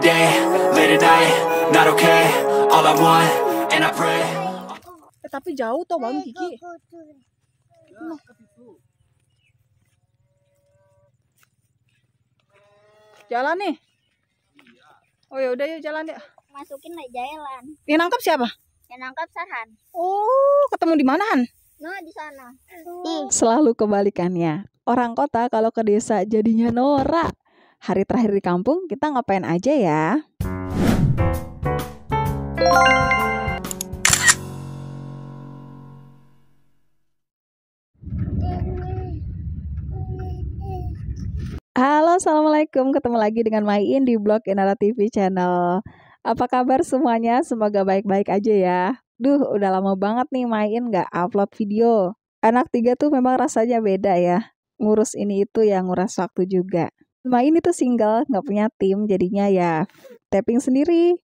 day, late at night, not okay, all I want, and I pray. Eh, tapi jauh toh Bang Kiki. Jalan nih. Oh ya udah yuk jalan ya. Masukin naik jalan. Yang nangkap siapa? Yang nangkap Sarhan. Oh, ketemu di mana Han? Nah, di sana. Selalu kebalikannya. Orang kota kalau ke desa jadinya norak hari terakhir di kampung kita ngapain aja ya? Halo, Assalamualaikum. Ketemu lagi dengan Maiin di blog Inara TV channel. Apa kabar semuanya? Semoga baik-baik aja ya. Duh, udah lama banget nih Maiin nggak upload video. Anak tiga tuh memang rasanya beda ya. Ngurus ini itu yang nguras waktu juga. Main itu single, nggak punya tim, jadinya ya tapping sendiri,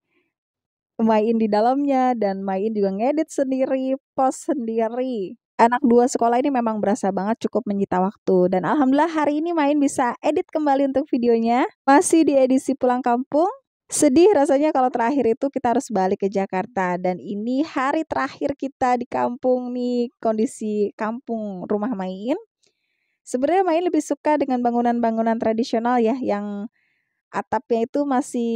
main di dalamnya dan main juga ngedit sendiri, post sendiri. Anak dua sekolah ini memang berasa banget cukup menyita waktu dan alhamdulillah hari ini main bisa edit kembali untuk videonya. Masih di edisi pulang kampung, Sedih rasanya kalau terakhir itu kita harus balik ke Jakarta dan ini hari terakhir kita di kampung nih kondisi kampung rumah main Sebenarnya main lebih suka dengan bangunan-bangunan tradisional ya yang atapnya itu masih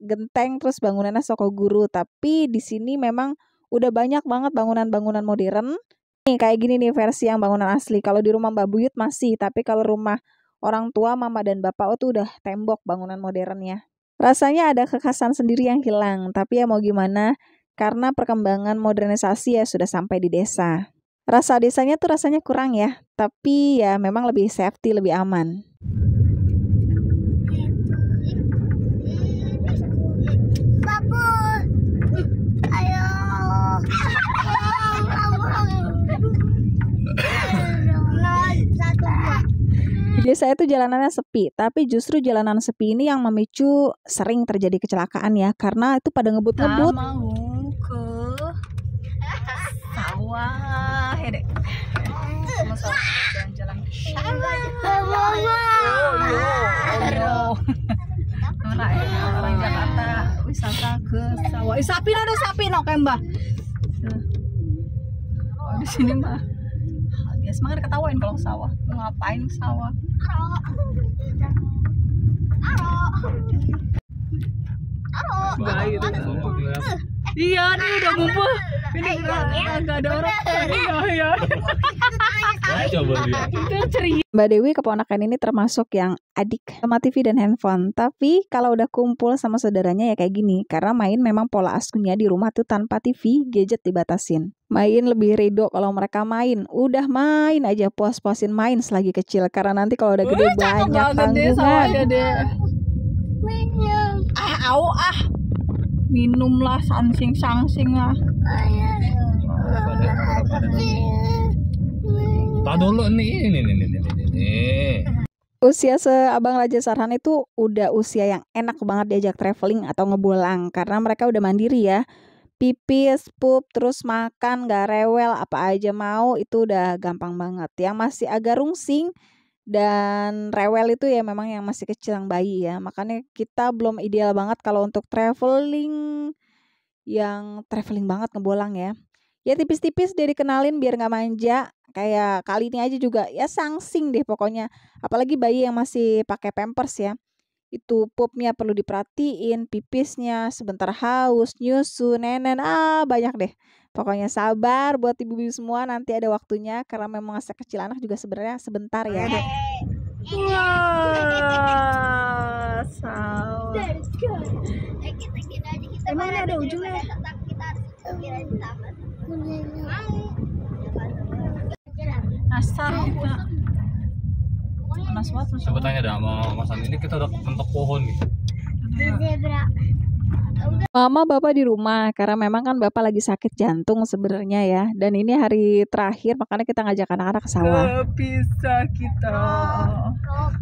genteng terus bangunannya soko guru, tapi di sini memang udah banyak banget bangunan-bangunan modern. Nih kayak gini nih versi yang bangunan asli. Kalau di rumah Mbak Buyut masih, tapi kalau rumah orang tua, mama dan bapak itu oh, udah tembok bangunan modernnya. Rasanya ada kekhasan sendiri yang hilang, tapi ya mau gimana? Karena perkembangan modernisasi ya sudah sampai di desa rasa desanya tuh rasanya kurang ya, tapi ya memang lebih safety, lebih aman. Jadi saya tuh jalanannya sepi, tapi justru jalanan sepi ini yang memicu sering terjadi kecelakaan ya, karena itu pada ngebut-ngebut sawah ya dek sama sawah jalan-jalan ke sawah oh ora ya orang Jakarta wisata ke sawah eh, Ih, sapi nado sapi no kembah oh, nah, di sini mah biasa semangat ketawain kalau sawah ngapain sawah Iya, ini udah mumpul ini iya, iya. Mbak Dewi keponakan ini termasuk yang adik sama TV dan handphone tapi kalau udah kumpul sama saudaranya ya kayak gini karena main memang pola askunya di rumah tuh tanpa TV gadget dibatasin main lebih ridho kalau mereka main udah main aja puas-puasin main selagi kecil karena nanti kalau udah gede uh, banyak tanggungan ah au ah minum lah sansing sangsing lah tak dulu nih ini ini ini ini usia seabang Raja Sarhan itu udah usia yang enak banget diajak traveling atau ngebulang karena mereka udah mandiri ya pipis, pup, terus makan, gak rewel, apa aja mau itu udah gampang banget. Yang masih agak rungsing dan rewel itu ya memang yang masih kecil yang bayi ya makanya kita belum ideal banget kalau untuk traveling yang traveling banget ngebolang ya ya tipis-tipis dia dikenalin biar nggak manja kayak kali ini aja juga ya sangsing deh pokoknya apalagi bayi yang masih pakai pampers ya itu pupnya perlu diperhatiin pipisnya sebentar haus nyusu nenen ah banyak deh Pokoknya sabar buat ibu-ibu semua nanti ada waktunya karena memang masa kecil anak juga sebenarnya sebentar ya. Wah, wow, Emang ada ujungnya? Asal panas banget. Saya tanya dah sama Mas ini kita udah mentok pohon nih. Di zebra. Mama bapak di rumah karena memang kan bapak lagi sakit jantung sebenarnya ya dan ini hari terakhir makanya kita ngajak anak-anak ke sawah. Gak bisa kita.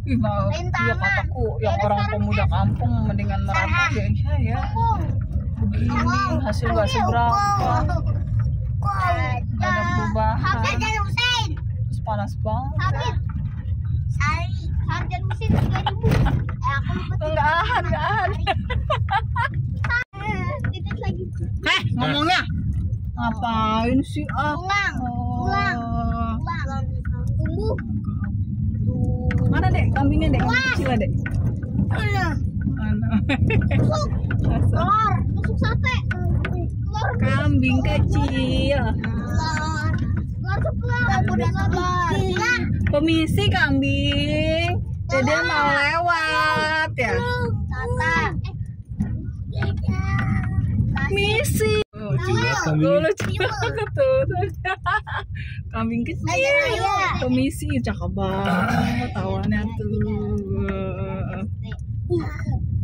Ih ya dia kataku yang orang pemuda kampung mendingan merantau ya iya ya. Begini hasil gak seberapa. Gak ada perubahan. Terus panas banget. Sari. Harga mesin 3000. Eh, aku lupa. Heh, ngomongnya. Ngapain sih ah? Pulang. Pulang. Tunggu. Mana, Dek? Kambingnya, Dek. Kambing kecil, Dek. Mana? Mana? Telur. sate. Telur. Kambing kecil. Telur. Pemisi kambing. Dede mau lewat ya. Misi. Oh, Kambing kecil. Pemisi cakep banget tawannya tuh.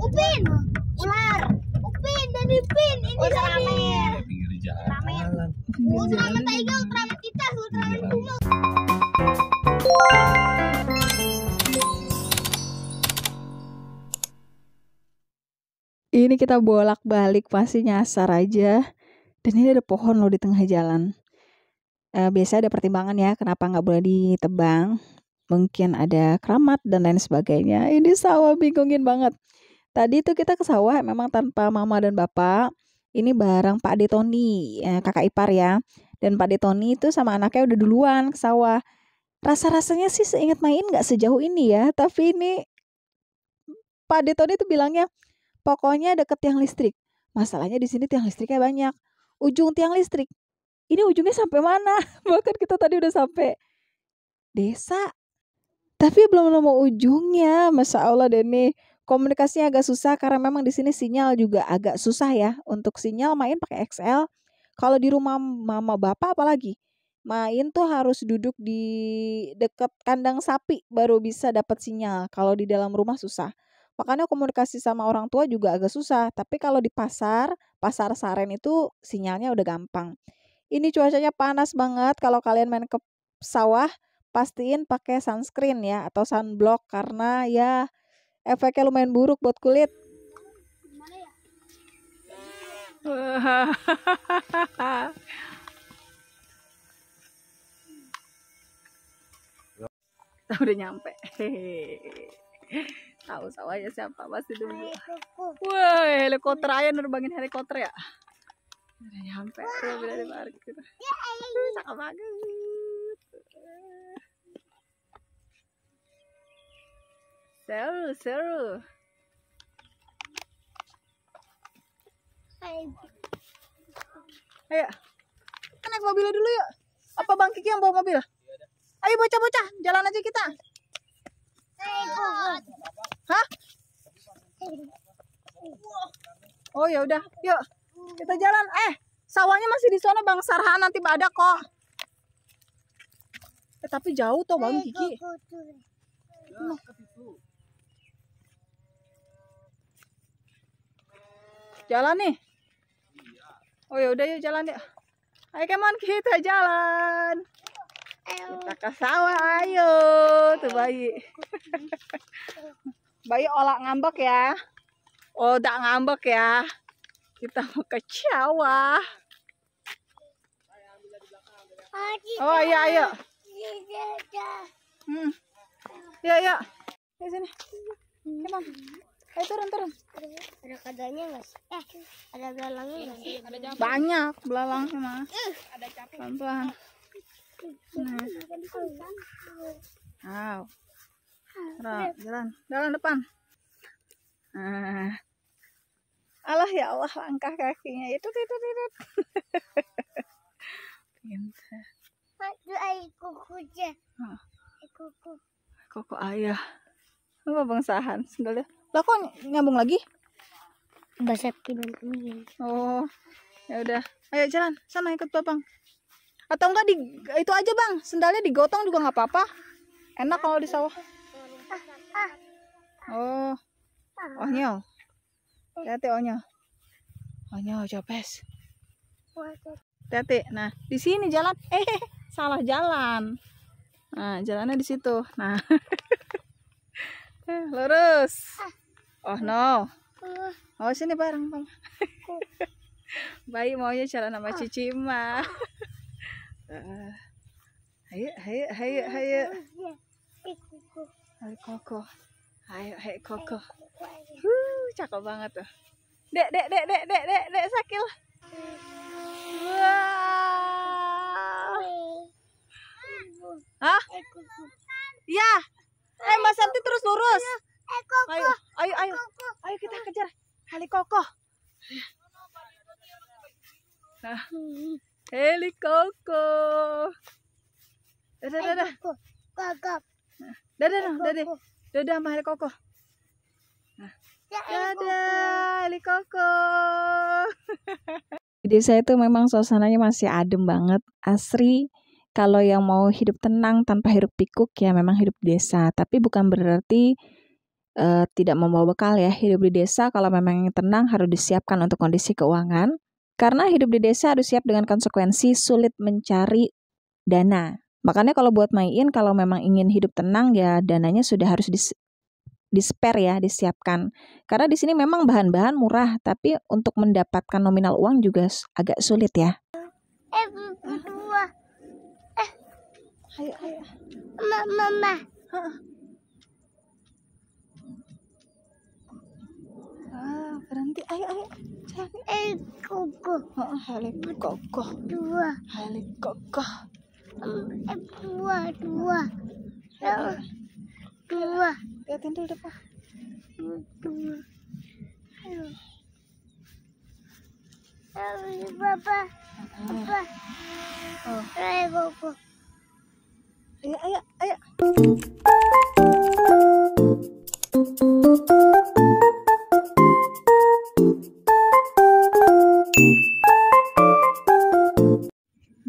Upin, ular. Upin dan Upin ini. Ular oh, Pinggir jalan. Ultraman Taiga, Ultraman kita, Ultraman Ini kita bolak-balik pasti nyasar aja. Dan ini ada pohon loh di tengah jalan. E, eh, biasa ada pertimbangan ya kenapa nggak boleh ditebang. Mungkin ada keramat dan lain sebagainya. Ini sawah bingungin banget. Tadi itu kita ke sawah memang tanpa mama dan bapak ini bareng Pak Detoni ya, eh, kakak ipar ya dan Pak Detoni itu sama anaknya udah duluan ke sawah rasa-rasanya sih seingat main nggak sejauh ini ya tapi ini Pak Detoni itu bilangnya pokoknya deket tiang listrik masalahnya di sini tiang listriknya banyak ujung tiang listrik ini ujungnya sampai mana bahkan kita tadi udah sampai desa tapi belum nemu ujungnya masya Allah Denny komunikasinya agak susah karena memang di sini sinyal juga agak susah ya untuk sinyal main pakai XL. Kalau di rumah mama bapak apalagi main tuh harus duduk di deket kandang sapi baru bisa dapat sinyal. Kalau di dalam rumah susah. Makanya komunikasi sama orang tua juga agak susah. Tapi kalau di pasar, pasar Saren itu sinyalnya udah gampang. Ini cuacanya panas banget. Kalau kalian main ke sawah, pastiin pakai sunscreen ya atau sunblock karena ya efeknya lumayan buruk buat kulit. Kita udah nyampe. Tahu sawahnya siapa pasti dulu. Woi, helikopter aja nerbangin helikopter ya. Udah nyampe, udah dari parkir. Cakep banget. Seru, seru. Ayo. Kita naik mobilnya dulu yuk. Apa Bang Kiki yang bawa mobil? Iya, Ayo bocah-bocah, jalan aja kita. Hah? Oh ya udah, yuk. Kita jalan. Eh, sawahnya masih di sana Bang Sarhan nanti ada kok. Eh, tapi jauh toh Bang Kiki. Jalan nih. Iya. Oh ya udah yuk jalan yuk Ayo kemon kita jalan. Kita ke sawah ayo tuh bayi. bayi olak ngambek ya. oh tak ngambek ya. Kita mau ke sawah. Oh, oh iya, iya, iya ayo. Hmm. ya ya Ke sini. Kemon. Eh turun turun. Ada kadanya nggak sih? Eh ada belalangnya nggak sih? Banyak belalang mah. Ada capung. Pelan pelan. Nah. Wow. Jalan, jalan, jalan depan. Nah. Allah ya Allah langkah kakinya itu itu itu. Pintar. aku ai kukunya. Kuku. Kuku ayah. Apa bangsahan sendalnya? Lah kok nyambung lagi? Basah Oh. Ya udah. Ayo jalan. Sana ikut bang Atau enggak di itu aja, Bang. Sendalnya digotong juga nggak apa-apa. Enak kalau di sawah. Oh. Onyol. Oh, Hati-hati onyol. Oh, onyol oh, copes. hati Nah, di sini jalan. Eh, salah jalan. Nah, jalannya di situ. Nah. lurus. Ah. Oh no. Oh sini bareng bang. Bayi maunya jalan sama ah. Cici ma ah. Ayo, ayo, ayo, ayo. Iya. Ayo koko. Ayo, ayo koko. Huu, cakep banget tuh. Dek, dek, dek, dek, dek, dek, dek sakil. Wah. Hah? Ya. Eh Mbak Santi terus lurus. Ayo, eh, ayo, ayo. Ayo kita kejar helikoko. Nah, helikoko. Dadah, dadah. Dadah, eh, dadah, dadah. Eh, dadah sama helikoko. Ya, dadah, helikoko. Jadi saya memang suasananya masih adem banget, asri kalau yang mau hidup tenang tanpa hiruk pikuk ya memang hidup di desa, tapi bukan berarti uh, tidak membawa bekal ya. Hidup di desa kalau memang tenang harus disiapkan untuk kondisi keuangan. Karena hidup di desa harus siap dengan konsekuensi sulit mencari dana. Makanya kalau buat main kalau memang ingin hidup tenang ya dananya sudah harus dis disper ya disiapkan. Karena di sini memang bahan-bahan murah, tapi untuk mendapatkan nominal uang juga agak sulit ya. Ayo, ayo. Mama, mama. Hah. Ah, berhenti. Ayo, ayo. Sayang. Eh, kokoh. Oh, dua, kokoh. Dua. Halik kokoh. Eh, dua, dua. Dua. Dua. Lihatin dulu depan. Dua. Ayo. Papa. Papa. Oh. Ayo, eh, kokoh ayo, ayo. Hmm,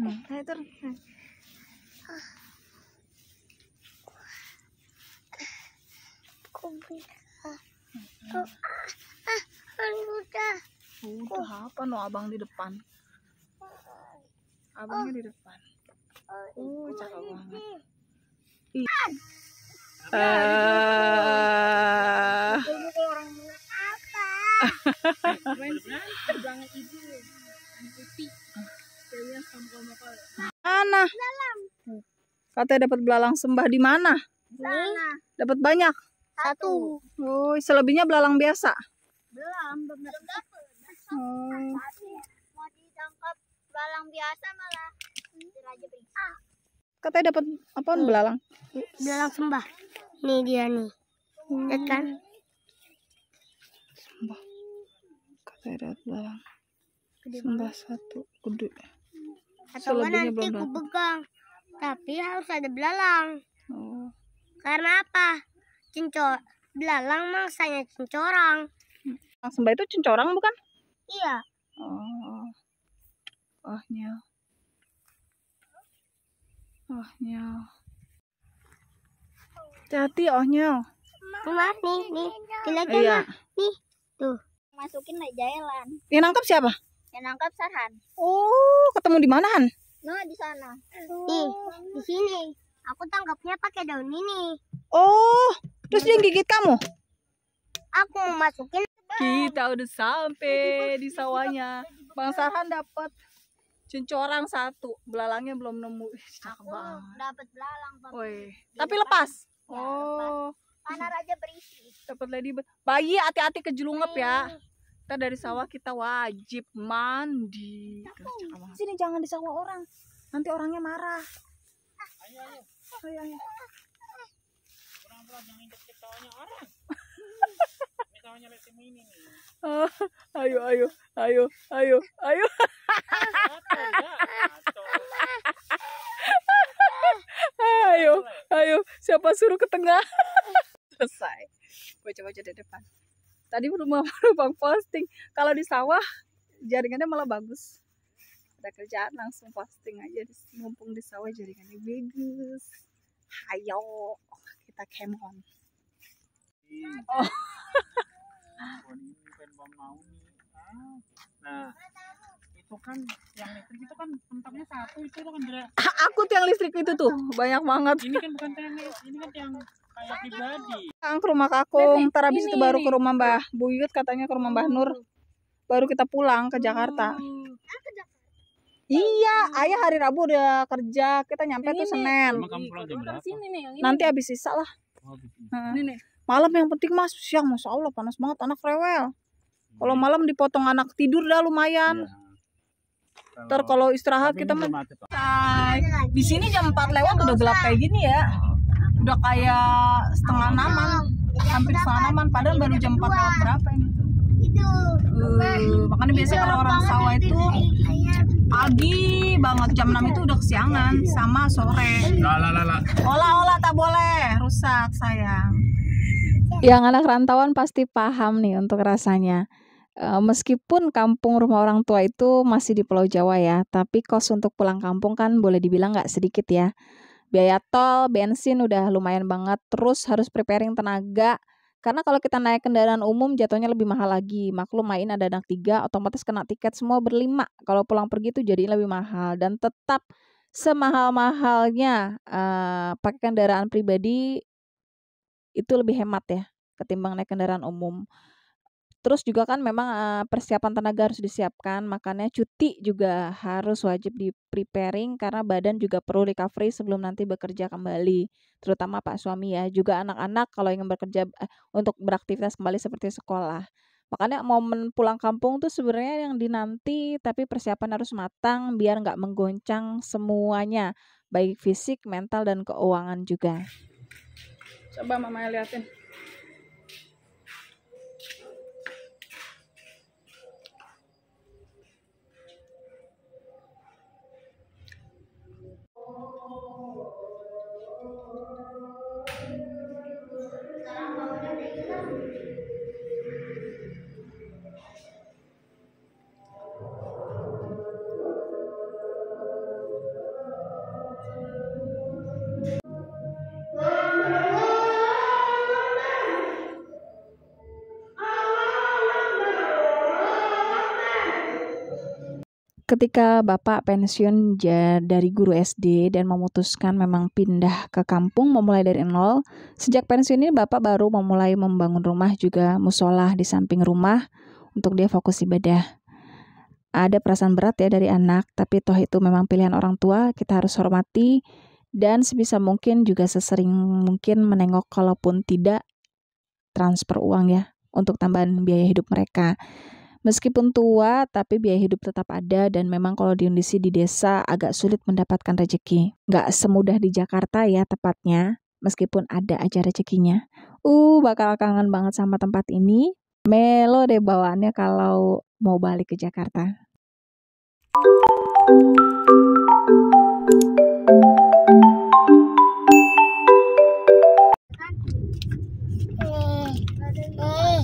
ayo ah, ah, kan apa no abang di depan? Oh. Abangnya di depan. Eh, uh, kan? eh. mana katanya dapat belalang sembah di mana dapat banyak satu oh selebihnya belalang biasa belum belum oh. mau ditangkap belalang biasa malah Ah. Katanya dapat apa nih. belalang? Belalang sembah. Nih dia nih. Ya hmm. Lihat kan? Sembah. Katanya dapat belalang. Sembah satu kudu. Atau nanti aku pegang. Tapi harus ada belalang. Oh. Karena apa? Cincor belalang mangsanya cincorang. sembah itu cincorang bukan? Iya. Oh. Wahnya. Oh, Oh nyel, Hati-hati oh nyel. Mama, nih, nih. Dilajang, iya. Nih, tuh. Masukin lah jalan. Yang nangkap siapa? Yang nangkap Sarhan. Oh, ketemu di mana, Han? No, di sana. Oh. Nih, di sini. Aku tangkapnya pakai daun ini. Oh, terus dia gigit kamu? Aku masukin. Kita udah sampai di sawahnya. Bang Sarhan dapat Cincorang satu, belalangnya belum nemu. Ih, Aku dapat belalang, Woi. Tapi lepas. Ya, oh. mana raja berisi. Dapat ber, Bayi hati-hati ke ya. Kita dari sawah kita wajib mandi. Cakep. Sini jangan di sawah orang. Nanti orangnya marah. Ah. Ah, ayo ayo ayo ayo ayo ayo. ayo, ayo. Siapa suruh ke tengah? Selesai. Gue coba jadi depan. Tadi rumah bang posting. Kalau di sawah jaringannya malah bagus. Ada kerjaan langsung posting aja. Mumpung di sawah jaringannya bagus. ayo kita came on. Oh. Nah, itu kan yang listrik itu kan kentangnya satu itu kan Dra. Ah, aku tiang listrik itu tuh banyak banget. Ini kan bukan tiang ini kan tiang kayak pribadi. Kang ke rumah Kakung, ntar habis itu baru ke rumah Mbah Buyut katanya ke rumah Mbah Nur. Baru kita pulang ke Jakarta. Hmm. Iya, ayah hari Rabu udah kerja, kita nyampe tuh ini. Senin. Nanti habis sisa lah. Oh, nih. Malam yang penting mas, siang masya Allah panas banget, anak rewel. Kalau hmm. malam dipotong anak tidur dah lumayan. Ya. Ntar kalau istirahat kita men Di sini jam 4 lewat iya, udah gelap kayak gini ya. Udah kayak setengah iya, naman, hampir setengah naman padahal baru jam 4 lewat berapa ini? Uh, makanya biasanya kalau orang sawah itu iya. pagi banget jam 6 itu udah kesiangan sama sore. Olah-olah tak boleh, rusak sayang. Yang anak rantauan pasti paham nih untuk rasanya. Eh, meskipun kampung rumah orang tua itu masih di Pulau Jawa ya, tapi kos untuk pulang kampung kan boleh dibilang nggak sedikit ya. Biaya tol, bensin udah lumayan banget, terus harus preparing tenaga. Karena kalau kita naik kendaraan umum jatuhnya lebih mahal lagi. Maklum main ada anak tiga, otomatis kena tiket semua berlima. Kalau pulang pergi itu jadi lebih mahal dan tetap semahal-mahalnya uh, pakai kendaraan pribadi itu lebih hemat ya ketimbang naik kendaraan umum. Terus juga kan memang, persiapan tenaga harus disiapkan, makanya cuti juga harus wajib di-preparing karena badan juga perlu recovery sebelum nanti bekerja kembali, terutama Pak suami ya, juga anak-anak kalau ingin bekerja eh, untuk beraktivitas kembali seperti sekolah. Makanya momen pulang kampung tuh sebenarnya yang dinanti, tapi persiapan harus matang biar nggak menggoncang semuanya, baik fisik, mental, dan keuangan juga. Coba Mama liatin. ketika Bapak pensiun dari guru SD dan memutuskan memang pindah ke kampung memulai dari nol, sejak pensiun ini Bapak baru memulai membangun rumah juga musola di samping rumah untuk dia fokus ibadah. Ada perasaan berat ya dari anak, tapi toh itu memang pilihan orang tua, kita harus hormati dan sebisa mungkin juga sesering mungkin menengok kalaupun tidak transfer uang ya untuk tambahan biaya hidup mereka. Meskipun tua, tapi biaya hidup tetap ada dan memang kalau diundisi di desa agak sulit mendapatkan rezeki. Nggak semudah di Jakarta ya tepatnya, meskipun ada aja rezekinya. Uh, bakal kangen banget sama tempat ini. Melo deh bawaannya kalau mau balik ke Jakarta. Eh, eh,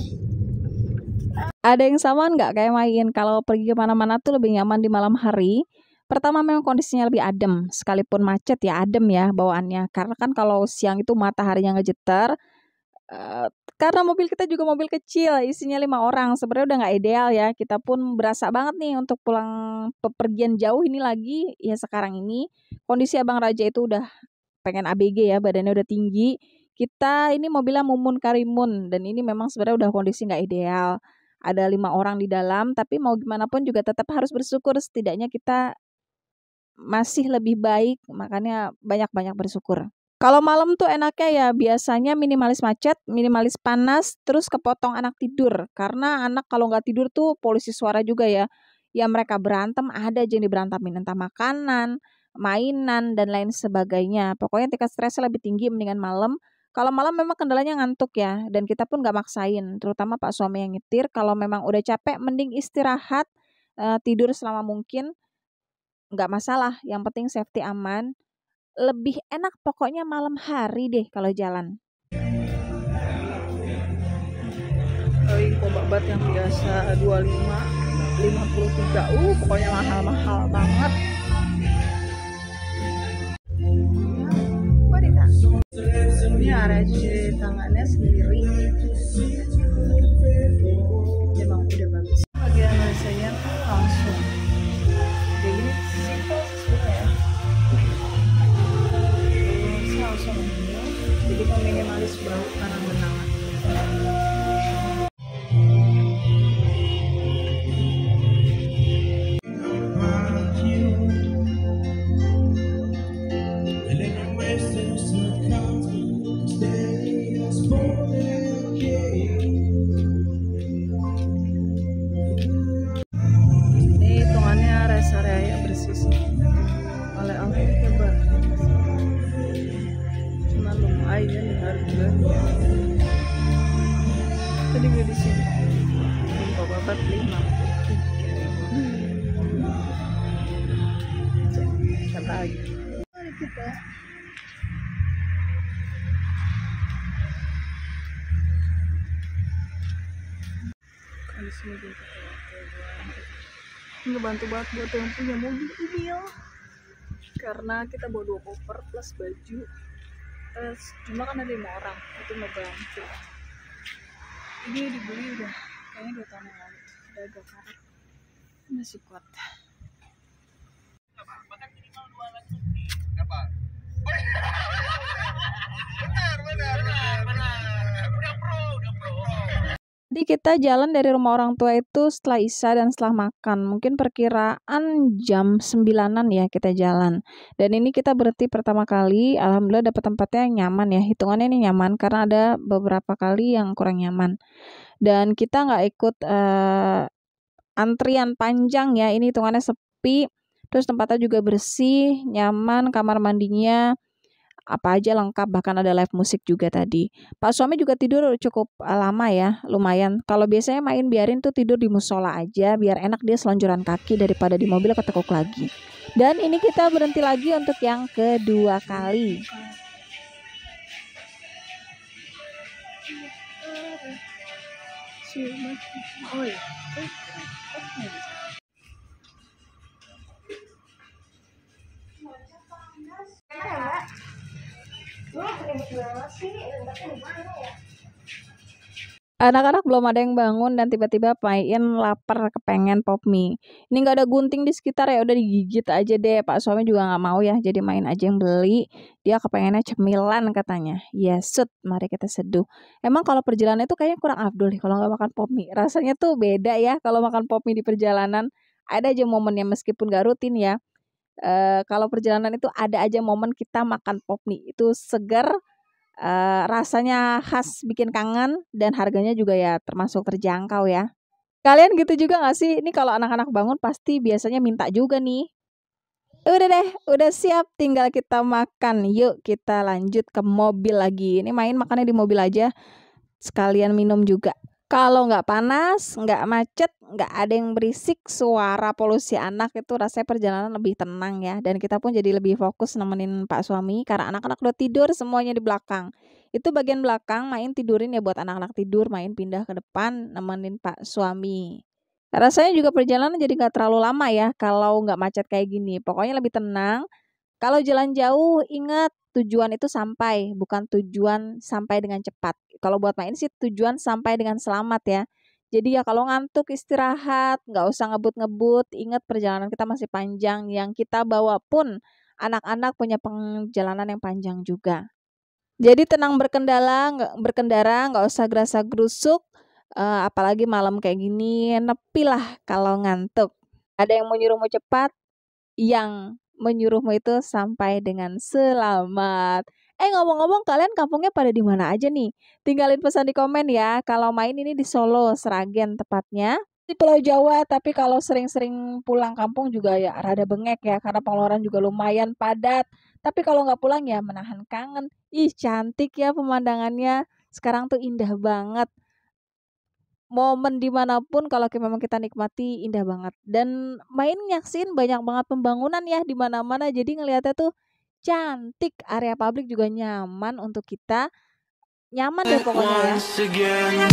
ada yang sama nggak kayak main? Kalau pergi kemana-mana tuh lebih nyaman di malam hari. Pertama memang kondisinya lebih adem, sekalipun macet ya adem ya bawaannya. Karena kan kalau siang itu mataharinya ngejeter, uh, karena mobil kita juga mobil kecil, isinya lima orang. Sebenarnya udah nggak ideal ya. Kita pun berasa banget nih untuk pulang pepergian jauh ini lagi. Ya sekarang ini kondisi Abang Raja itu udah pengen ABG ya, badannya udah tinggi. Kita ini mobilnya mumun karimun dan ini memang sebenarnya udah kondisi nggak ideal ada lima orang di dalam tapi mau gimana pun juga tetap harus bersyukur setidaknya kita masih lebih baik makanya banyak-banyak bersyukur kalau malam tuh enaknya ya biasanya minimalis macet, minimalis panas, terus kepotong anak tidur. Karena anak kalau nggak tidur tuh polisi suara juga ya. Ya mereka berantem, ada aja yang diberantemin Entah makanan, mainan, dan lain sebagainya. Pokoknya tingkat stresnya lebih tinggi mendingan malam. Kalau malam memang kendalanya ngantuk ya, dan kita pun gak maksain, terutama pak suami yang nyetir. Kalau memang udah capek, mending istirahat, uh, tidur selama mungkin, gak masalah. Yang penting safety aman. Lebih enak pokoknya malam hari deh kalau jalan. kobak bat yang biasa 25 53 uh pokoknya mahal-mahal aja tangannya sendiri tadi gue di sini bapak beli mampu tiga lagi kita di sini juga ngebantu banget buat yang punya mobil ini ya karena kita bawa dua koper plus baju terus cuma kan ada lima orang itu ngebantu ini dibeli udah kayaknya dua tahun yang lalu udah agak karat masih kuat benar benar benar jadi kita jalan dari rumah orang tua itu setelah Isya dan setelah makan. Mungkin perkiraan jam sembilanan ya kita jalan. Dan ini kita berhenti pertama kali. Alhamdulillah dapat tempatnya yang nyaman ya. Hitungannya ini nyaman karena ada beberapa kali yang kurang nyaman. Dan kita nggak ikut uh, antrian panjang ya. Ini hitungannya sepi. Terus tempatnya juga bersih, nyaman, kamar mandinya apa aja lengkap bahkan ada live musik juga tadi. Pak suami juga tidur cukup eh, lama ya, lumayan. Kalau biasanya main biarin tuh tidur di musola aja biar enak dia selonjoran kaki daripada di mobil ketekuk lagi. Dan ini kita berhenti lagi untuk yang kedua kali. Oh Ya? Anak-anak belum ada yang bangun dan tiba-tiba Paiin lapar kepengen pop mie. Ini nggak ada gunting di sekitar ya, udah digigit aja deh. Pak suami juga nggak mau ya, jadi main aja yang beli. Dia kepengennya cemilan katanya. Ya sud, mari kita seduh. Emang kalau perjalanan itu kayaknya kurang abdul kalau nggak makan pop mie. Rasanya tuh beda ya kalau makan pop mie di perjalanan. Ada aja momennya meskipun gak rutin ya. Eh, kalau perjalanan itu ada aja momen kita makan pop mie itu segar uh, eh, rasanya khas bikin kangen dan harganya juga ya termasuk terjangkau ya kalian gitu juga gak sih ini kalau anak-anak bangun pasti biasanya minta juga nih udah deh udah siap tinggal kita makan yuk kita lanjut ke mobil lagi ini main makannya di mobil aja sekalian minum juga kalau nggak panas, nggak macet, nggak ada yang berisik, suara polusi anak itu rasanya perjalanan lebih tenang ya. Dan kita pun jadi lebih fokus nemenin pak suami karena anak-anak udah tidur semuanya di belakang. Itu bagian belakang main tidurin ya buat anak-anak tidur, main pindah ke depan nemenin pak suami. Rasanya juga perjalanan jadi nggak terlalu lama ya kalau nggak macet kayak gini. Pokoknya lebih tenang. Kalau jalan jauh, ingat tujuan itu sampai, bukan tujuan sampai dengan cepat. Kalau buat main sih tujuan sampai dengan selamat ya. Jadi ya kalau ngantuk istirahat, nggak usah ngebut-ngebut, ingat perjalanan kita masih panjang. Yang kita bawa pun anak-anak punya perjalanan yang panjang juga. Jadi tenang berkendala, berkendara, nggak usah gerasa gerusuk, eh, apalagi malam kayak gini, nepilah kalau ngantuk. Ada yang mau nyuruh mau cepat, yang menyuruhmu itu sampai dengan selamat. Eh ngomong-ngomong kalian kampungnya pada di mana aja nih? Tinggalin pesan di komen ya. Kalau main ini di Solo, Seragen tepatnya. Di Pulau Jawa, tapi kalau sering-sering pulang kampung juga ya rada bengek ya karena pengeluaran juga lumayan padat. Tapi kalau nggak pulang ya menahan kangen. Ih cantik ya pemandangannya. Sekarang tuh indah banget momen dimanapun kalau memang kita nikmati indah banget dan main nyaksin banyak banget pembangunan ya di mana-mana jadi ngelihatnya tuh cantik area publik juga nyaman untuk kita nyaman deh pokoknya ya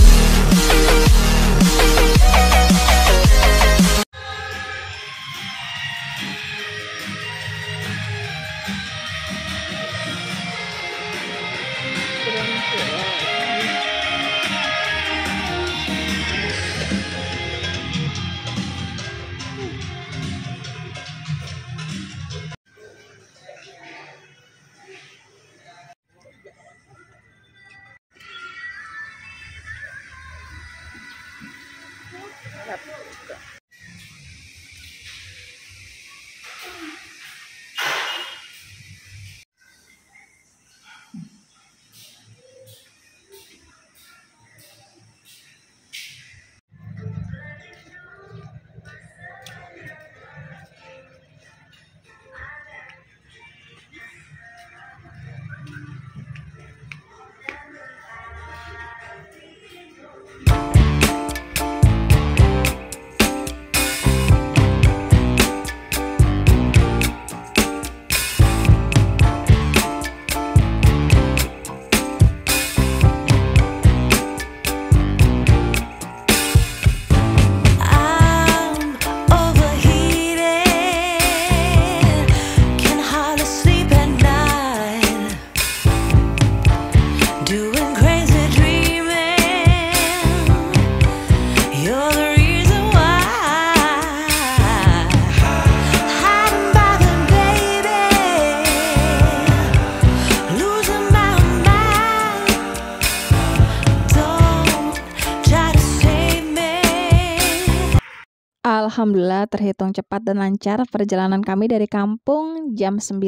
Alhamdulillah terhitung cepat dan lancar perjalanan kami dari kampung jam 9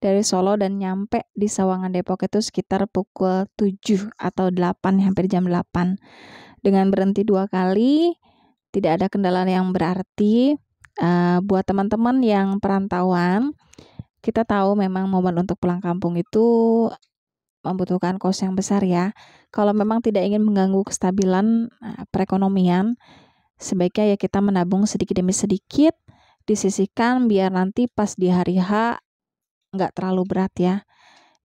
dari Solo dan nyampe di Sawangan Depok itu sekitar pukul 7 atau 8, hampir jam 8. Dengan berhenti dua kali, tidak ada kendala yang berarti. Uh, buat teman-teman yang perantauan, kita tahu memang momen untuk pulang kampung itu membutuhkan kos yang besar ya. Kalau memang tidak ingin mengganggu kestabilan uh, perekonomian, sebaiknya ya kita menabung sedikit demi sedikit, disisihkan biar nanti pas di hari H nggak terlalu berat ya.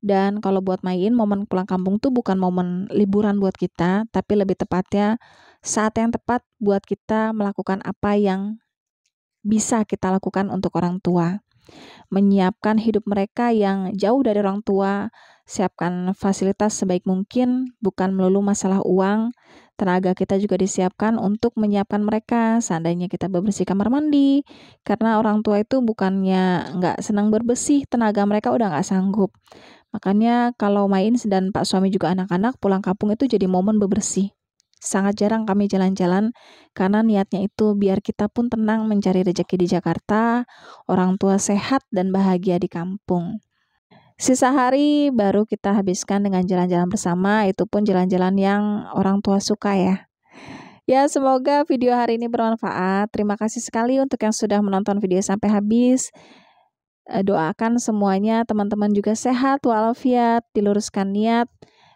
Dan kalau buat main, momen pulang kampung tuh bukan momen liburan buat kita, tapi lebih tepatnya saat yang tepat buat kita melakukan apa yang bisa kita lakukan untuk orang tua. Menyiapkan hidup mereka yang jauh dari orang tua, siapkan fasilitas sebaik mungkin, bukan melulu masalah uang, Tenaga kita juga disiapkan untuk menyiapkan mereka. Seandainya kita bebersih kamar mandi, karena orang tua itu bukannya nggak senang berbersih, tenaga mereka udah nggak sanggup. Makanya kalau main dan Pak Suami juga anak-anak pulang kampung itu jadi momen bebersih. Sangat jarang kami jalan-jalan karena niatnya itu biar kita pun tenang mencari rejeki di Jakarta, orang tua sehat dan bahagia di kampung. Sisa hari baru kita habiskan dengan jalan-jalan bersama, itu pun jalan-jalan yang orang tua suka ya. Ya, semoga video hari ini bermanfaat. Terima kasih sekali untuk yang sudah menonton video sampai habis. Eh, doakan semuanya teman-teman juga sehat walafiat, diluruskan niat,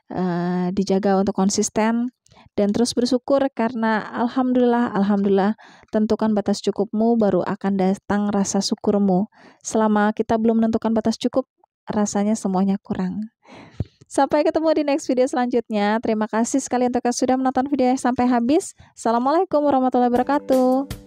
eh, dijaga untuk konsisten dan terus bersyukur karena alhamdulillah alhamdulillah tentukan batas cukupmu baru akan datang rasa syukurmu. Selama kita belum menentukan batas cukup, rasanya semuanya kurang. Sampai ketemu di next video selanjutnya. Terima kasih sekali untuk yang sudah menonton video sampai habis. Assalamualaikum warahmatullahi wabarakatuh.